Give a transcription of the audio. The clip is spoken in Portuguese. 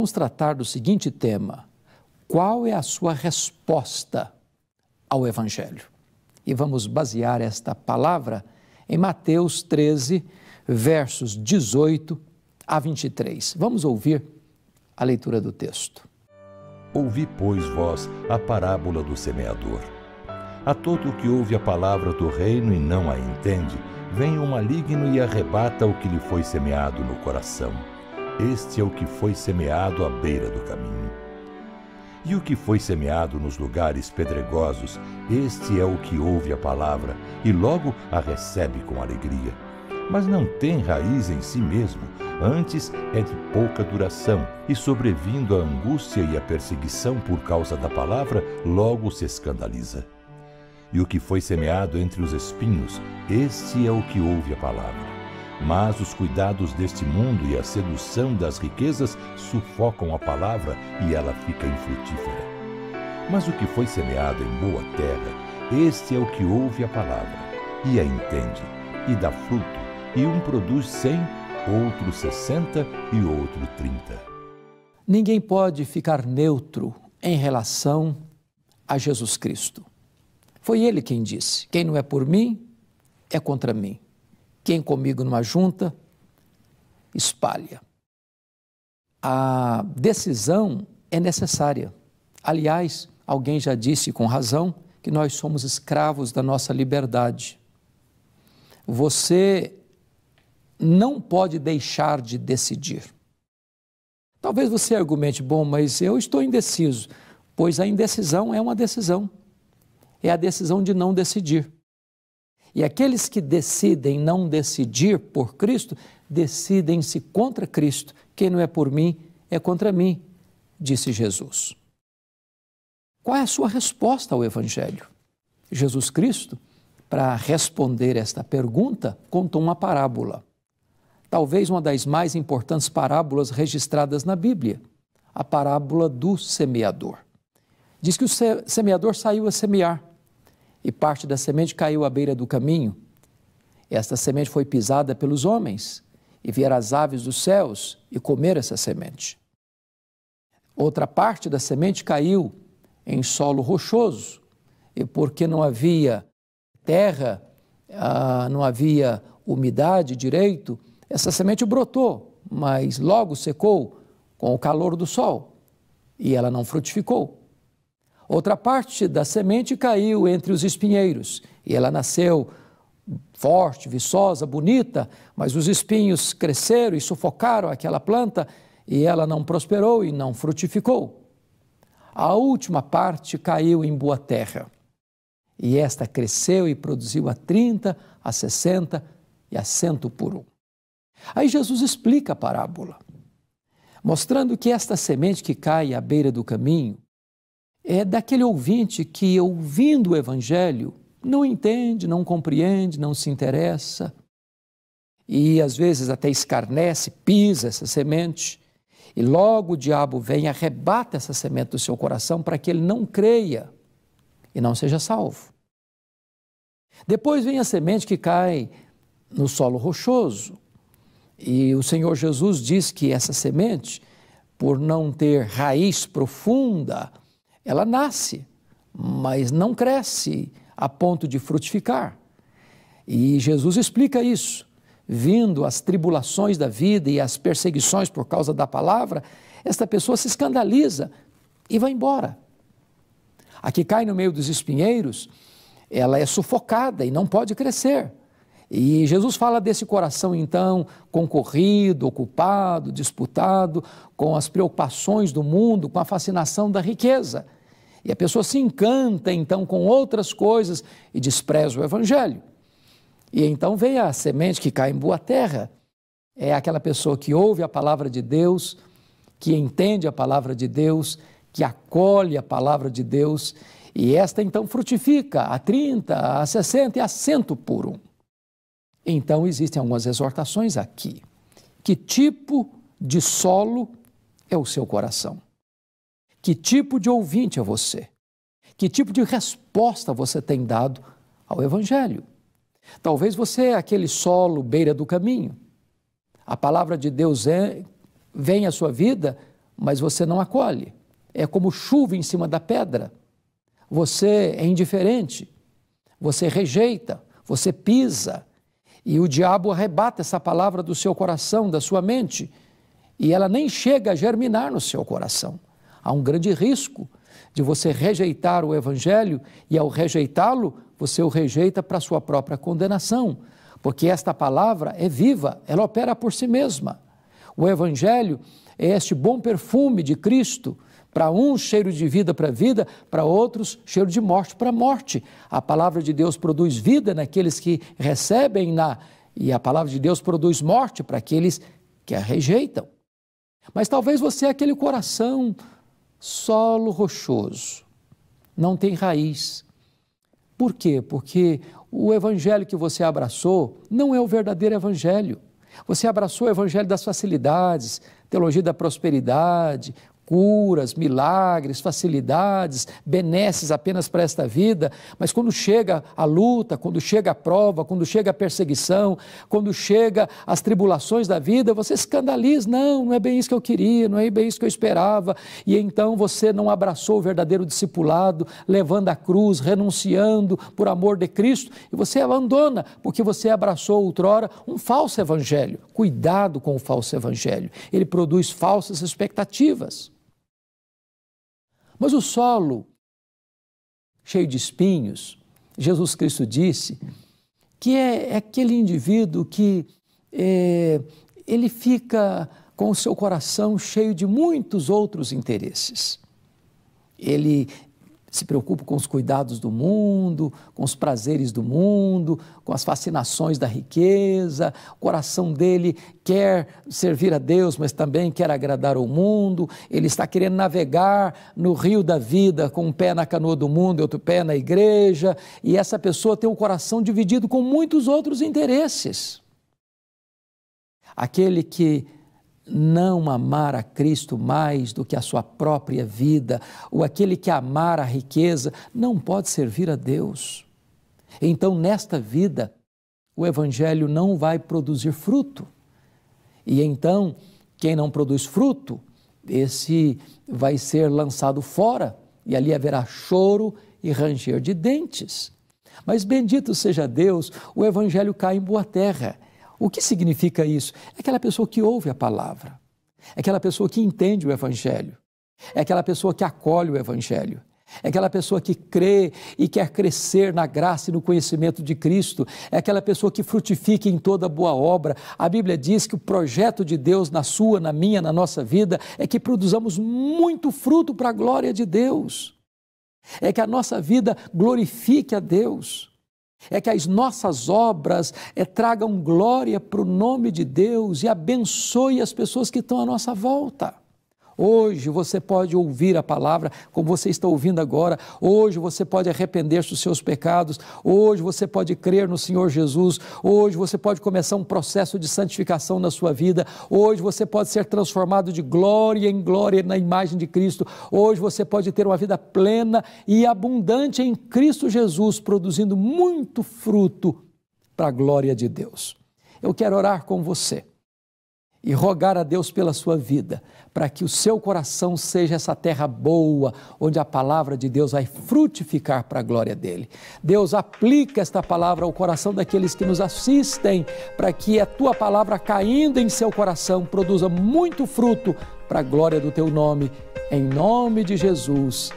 Vamos tratar do seguinte tema: qual é a sua resposta ao Evangelho? E vamos basear esta palavra em Mateus 13, versos 18 a 23. Vamos ouvir a leitura do texto. Ouvi, pois, vós a parábola do semeador. A todo o que ouve a palavra do reino e não a entende, vem o um maligno e arrebata o que lhe foi semeado no coração. Este é o que foi semeado à beira do caminho. E o que foi semeado nos lugares pedregosos, este é o que ouve a palavra e logo a recebe com alegria. Mas não tem raiz em si mesmo, antes é de pouca duração, e sobrevindo a angústia e a perseguição por causa da palavra, logo se escandaliza. E o que foi semeado entre os espinhos, este é o que ouve a palavra mas os cuidados deste mundo e a sedução das riquezas sufocam a palavra e ela fica infrutífera. Mas o que foi semeado em boa terra, este é o que ouve a palavra, e a entende, e dá fruto, e um produz cem, outro sessenta e outro trinta. Ninguém pode ficar neutro em relação a Jesus Cristo. Foi ele quem disse: Quem não é por mim, é contra mim quem comigo numa junta, espalha. A decisão é necessária. Aliás, alguém já disse com razão que nós somos escravos da nossa liberdade. Você não pode deixar de decidir. Talvez você argumente, bom, mas eu estou indeciso, pois a indecisão é uma decisão. É a decisão de não decidir. E aqueles que decidem não decidir por Cristo, decidem-se contra Cristo. Quem não é por mim, é contra mim, disse Jesus. Qual é a sua resposta ao Evangelho? Jesus Cristo, para responder esta pergunta, contou uma parábola. Talvez uma das mais importantes parábolas registradas na Bíblia, a parábola do semeador. Diz que o semeador saiu a semear e parte da semente caiu à beira do caminho. Esta semente foi pisada pelos homens, e vieram as aves dos céus e comeram essa semente. Outra parte da semente caiu em solo rochoso, e porque não havia terra, ah, não havia umidade direito, essa semente brotou, mas logo secou com o calor do sol, e ela não frutificou. Outra parte da semente caiu entre os espinheiros e ela nasceu forte, viçosa, bonita, mas os espinhos cresceram e sufocaram aquela planta e ela não prosperou e não frutificou. A última parte caiu em boa terra e esta cresceu e produziu a 30, a 60 e a 100 por um. Aí Jesus explica a parábola, mostrando que esta semente que cai à beira do caminho é daquele ouvinte que, ouvindo o Evangelho, não entende, não compreende, não se interessa e às vezes até escarnece, pisa essa semente. E logo o diabo vem e arrebata essa semente do seu coração para que ele não creia e não seja salvo. Depois vem a semente que cai no solo rochoso. E o Senhor Jesus diz que essa semente, por não ter raiz profunda, ela nasce, mas não cresce a ponto de frutificar. E Jesus explica isso. Vindo as tribulações da vida e as perseguições por causa da palavra, esta pessoa se escandaliza e vai embora. A que cai no meio dos espinheiros, ela é sufocada e não pode crescer. E Jesus fala desse coração, então, concorrido, ocupado, disputado, com as preocupações do mundo, com a fascinação da riqueza. E a pessoa se encanta então com outras coisas e despreza o Evangelho. E então vem a semente que cai em boa terra. É aquela pessoa que ouve a palavra de Deus, que entende a palavra de Deus, que acolhe a palavra de Deus, e esta então frutifica a 30, a 60 e a 100 por um. Então existem algumas exortações aqui. Que tipo de solo é o seu coração? Que tipo de ouvinte é você? Que tipo de resposta você tem dado ao Evangelho? Talvez você é aquele solo beira do caminho. A palavra de Deus é, vem à sua vida, mas você não acolhe. É como chuva em cima da pedra. Você é indiferente, você rejeita, você pisa. E o diabo arrebata essa palavra do seu coração, da sua mente, e ela nem chega a germinar no seu coração. Há um grande risco de você rejeitar o Evangelho e, ao rejeitá-lo, você o rejeita para sua própria condenação, porque esta palavra é viva, ela opera por si mesma. O Evangelho é este bom perfume de Cristo. Para um, cheiro de vida para vida, para outros, cheiro de morte para morte. A palavra de Deus produz vida naqueles que recebem-na, e a palavra de Deus produz morte para aqueles que a rejeitam. Mas talvez você é aquele coração solo rochoso, não tem raiz. Por quê? Porque o evangelho que você abraçou não é o verdadeiro evangelho. Você abraçou o evangelho das facilidades, teologia da prosperidade, curas, milagres, facilidades, benesses apenas para esta vida, mas quando chega a luta, quando chega a prova, quando chega a perseguição, quando chega as tribulações da vida, você escandaliza, não, não é bem isso que eu queria, não é bem isso que eu esperava, e então você não abraçou o verdadeiro discipulado, levando a cruz, renunciando por amor de Cristo, e você abandona, porque você abraçou outrora um falso evangelho. Cuidado com o falso evangelho, ele produz falsas expectativas. Mas o solo cheio de espinhos, Jesus Cristo disse que é, é aquele indivíduo que é, ele fica com o seu coração cheio de muitos outros interesses. Ele se preocupo com os cuidados do mundo, com os prazeres do mundo, com as fascinações da riqueza. O coração dele quer servir a Deus, mas também quer agradar ao mundo. Ele está querendo navegar no rio da vida, com um pé na canoa do mundo e outro pé na igreja. E essa pessoa tem o um coração dividido com muitos outros interesses. Aquele que não amar a Cristo mais do que a sua própria vida, ou aquele que amar a riqueza, não pode servir a Deus. Então, nesta vida, o Evangelho não vai produzir fruto. E então, quem não produz fruto, esse vai ser lançado fora, e ali haverá choro e ranger de dentes. Mas bendito seja Deus, o Evangelho cai em boa terra o que significa isso? É aquela pessoa que ouve a palavra, é aquela pessoa que entende o Evangelho, é aquela pessoa que acolhe o Evangelho, é aquela pessoa que crê e quer crescer na graça e no conhecimento de Cristo, é aquela pessoa que frutifica em toda boa obra. A Bíblia diz que o projeto de Deus na sua, na minha, na nossa vida é que produzamos muito fruto para a glória de Deus. É que a nossa vida glorifique a Deus é que as nossas obras é, tragam glória para o nome de Deus e abençoe as pessoas que estão à nossa volta. Hoje você pode ouvir a palavra como você está ouvindo agora. Hoje você pode arrepender-se dos seus pecados. Hoje você pode crer no Senhor Jesus. Hoje você pode começar um processo de santificação na sua vida. Hoje você pode ser transformado de glória em glória na imagem de Cristo. Hoje você pode ter uma vida plena e abundante em Cristo Jesus, produzindo muito fruto para a glória de Deus. Eu quero orar com você e rogar a Deus pela sua vida, para que o seu coração seja essa terra boa, onde a palavra de Deus vai frutificar para a glória dele. Deus aplica esta palavra ao coração daqueles que nos assistem, para que a tua palavra caindo em seu coração produza muito fruto para a glória do teu nome. Em nome de Jesus.